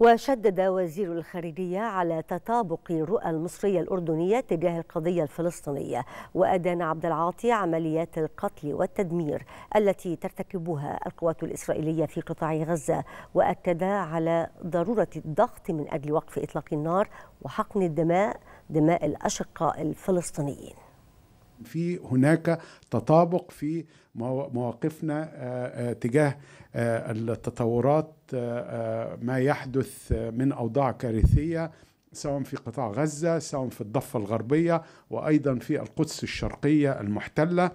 وشدد وزير الخارجية على تطابق الرؤى المصرية الأردنية تجاه القضية الفلسطينية وأدان عبد العاطي عمليات القتل والتدمير التي ترتكبها القوات الإسرائيلية في قطاع غزة وأكد على ضرورة الضغط من أجل وقف إطلاق النار وحقن الدماء دماء الأشقاء الفلسطينيين في هناك تطابق في مواقفنا آه، آه، تجاه آه، التطورات ما يحدث من اوضاع كارثيه سواء في قطاع غزه سواء في الضفه الغربيه وايضا في القدس الشرقيه المحتله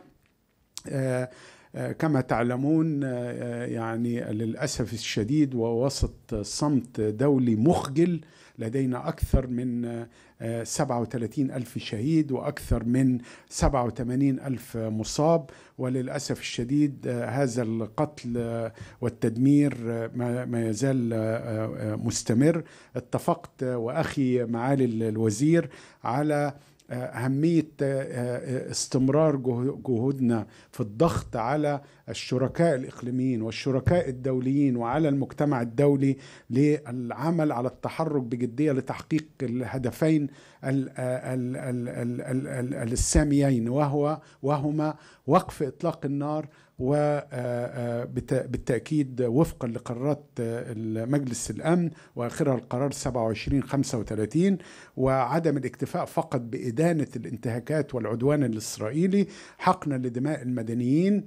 آه، كما تعلمون آه، آه، يعني للأسف الشديد ووسط صمت دولي مخجل لدينا أكثر من 37 ألف شهيد وأكثر من 87 ألف مصاب وللأسف الشديد هذا القتل والتدمير ما يزال مستمر اتفقت وأخي معالي الوزير على اهميه آه، آه، استمرار جهودنا في الضغط على الشركاء الاقليميين والشركاء الدوليين وعلى المجتمع الدولي للعمل على التحرك بجديه لتحقيق الهدفين الساميين وهو وهما وقف اطلاق النار وبالتأكيد آه، وفقا لقرارات مجلس الأمن وآخرها القرار 2735 وعدم الاكتفاء فقط بإدارة إدانة الانتهاكات والعدوان الإسرائيلي حقنا لدماء المدنيين